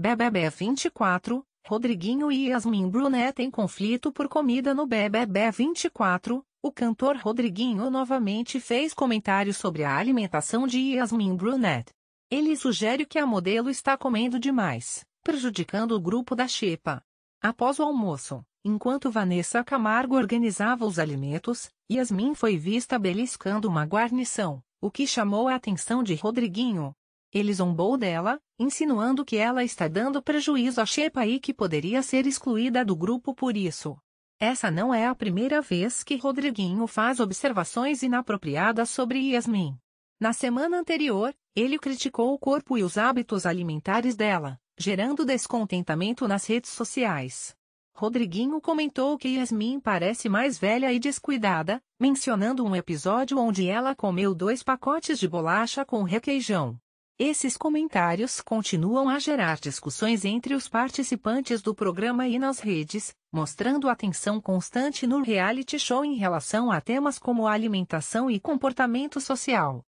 BBB 24, Rodriguinho e Yasmin Brunet têm conflito por comida no BBB 24. O cantor Rodriguinho novamente fez comentários sobre a alimentação de Yasmin Brunet. Ele sugere que a modelo está comendo demais, prejudicando o grupo da Xepa. Após o almoço, enquanto Vanessa Camargo organizava os alimentos, Yasmin foi vista beliscando uma guarnição, o que chamou a atenção de Rodriguinho, ele zombou dela, insinuando que ela está dando prejuízo a Shepa e que poderia ser excluída do grupo por isso. Essa não é a primeira vez que Rodriguinho faz observações inapropriadas sobre Yasmin. Na semana anterior, ele criticou o corpo e os hábitos alimentares dela, gerando descontentamento nas redes sociais. Rodriguinho comentou que Yasmin parece mais velha e descuidada, mencionando um episódio onde ela comeu dois pacotes de bolacha com requeijão. Esses comentários continuam a gerar discussões entre os participantes do programa e nas redes, mostrando atenção constante no reality show em relação a temas como alimentação e comportamento social.